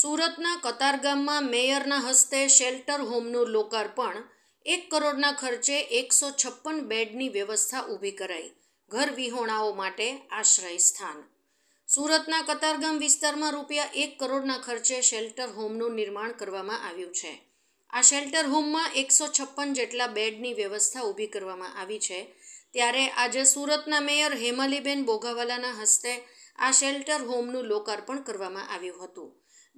સુરતના કતારગામમાં મેયરના હસ્તે શેલ્ટર હોમનું લોકાર્પણ એક કરોડના ખર્ચે એકસો છપ્પન બેડની વ્યવસ્થા ઊભી કરાઈ ઘર વિહોણાઓ માટે આશ્રય સ્થાન સુરતના કતારગામ વિસ્તારમાં રૂપિયા એક કરોડના ખર્ચે શેલ્ટર હોમનું નિર્માણ કરવામાં આવ્યું છે આ શેલ્ટર હોમમાં એકસો છપ્પન જેટલા બેડની વ્યવસ્થા ઊભી કરવામાં આવી છે ત્યારે આજે સુરતના મેયર હેમાલીબેન બોઘાવાલાના હસ્તે આ શેલ્ટર હોમનું લોકાર્પણ કરવામાં આવ્યું હતું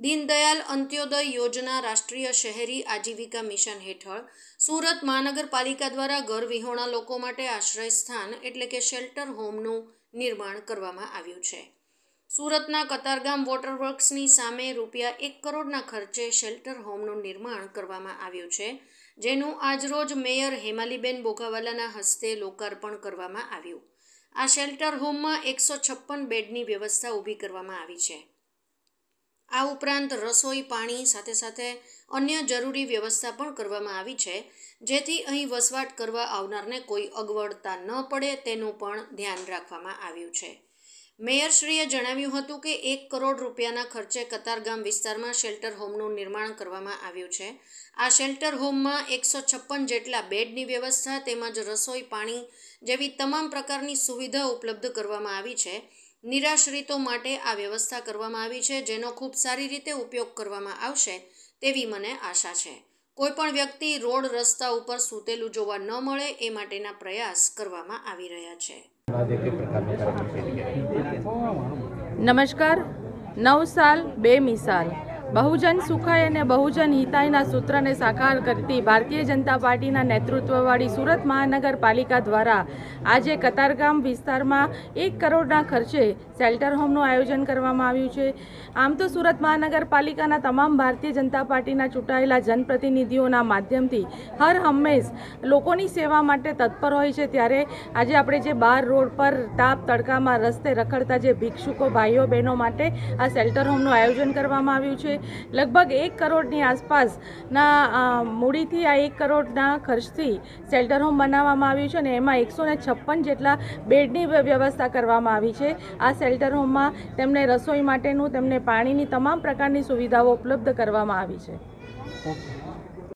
દીનદયાલ અંત્યોદય યોજના રાષ્ટ્રીય શહેરી આજીવિકા મિશન હેઠળ સુરત મહાનગરપાલિકા દ્વારા ઘર વિહોણા લોકો માટે આશ્રય સ્થાન એટલે કે શેલ્ટર હોમનું નિર્માણ કરવામાં આવ્યું છે સુરતના કતારગામ વોટરવર્ક્સની સામે રૂપિયા એક કરોડના ખર્ચે શેલ્ટર હોમનું નિર્માણ કરવામાં આવ્યું છે જેનું આજરોજ મેયર હેમાલીબેન બોઘાવાલાના હસ્તે લોકાર્પણ કરવામાં આવ્યું આ શેલ્ટર હોમમાં એકસો છપ્પન બેડની વ્યવસ્થા ઊભી કરવામાં આવી છે આ ઉપરાંત રસોઈ પાણી સાથે સાથે અન્ય જરૂરી વ્યવસ્થા પણ કરવામાં આવી છે જેથી અહીં વસવાટ કરવા આવનારને કોઈ અગવડતા ન પડે તેનું પણ ધ્યાન રાખવામાં આવ્યું છે મેયરશ્રીએ જણાવ્યું હતું કે એક કરોડ રૂપિયાના ખર્ચે કતારગામ વિસ્તારમાં શેલ્ટર હોમનું નિર્માણ કરવામાં આવ્યું છે આ શેલ્ટર હોમમાં એકસો છપ્પન જેટલા બેડની વ્યવસ્થા તેમજ રસોઈ પાણી જેવી તમામ પ્રકારની સુવિધા ઉપલબ્ધ કરવામાં આવી છે નિરાશ્રિતો માટે આ વ્યવસ્થા કરવામાં આવી છે જેનો ખૂબ સારી રીતે ઉપયોગ કરવામાં આવશે તેવી મને આશા છે કોઈપણ વ્યક્તિ રોડ રસ્તા ઉપર સૂતેલું જોવા ન મળે એ માટેના પ્રયાસ કરવામાં આવી રહ્યા છે નમસ્કાર નવ સાલ બે મિસાલ બહુજન સુખાય અને બહુજન હિતાયના સૂત્રને સાકાર કરતી ભારતીય જનતા પાર્ટીના નેતૃત્વવાળી સુરત મહાનગરપાલિકા દ્વારા આજે કતારગામ વિસ્તારમાં એક કરોડના ખર્ચે શેલ્ટર હોમનું આયોજન કરવામાં આવ્યું છે આમ તો સુરત મહાનગરપાલિકાના તમામ ભારતીય જનતા પાર્ટીના ચૂંટાયેલા જનપ્રતિનિધિઓના માધ્યમથી હર હંમેશ લોકોની સેવા માટે તત્પર હોય છે ત્યારે આજે આપણે જે બાર રોડ પર તાપ તડકામાં રસ્તે રખડતા જે ભિક્ષુકો ભાઈઓ બહેનો માટે આ શેલ્ટર હોમનું આયોજન કરવામાં આવ્યું છે લગભગ એક કરોડની આસપાસના મૂડીથી આ એક કરોડના ખર્ચથી શેલ્ટર હોમ બનાવવામાં આવ્યું છે અને એમાં એકસો છપ્પન જેટલા બેડની વ્યવસ્થા કરવામાં આવી છે આ શેલ્ટર હોમમાં તેમને રસોઈ માટેનું તેમને પાણીની તમામ પ્રકારની સુવિધાઓ ઉપલબ્ધ કરવામાં આવી છે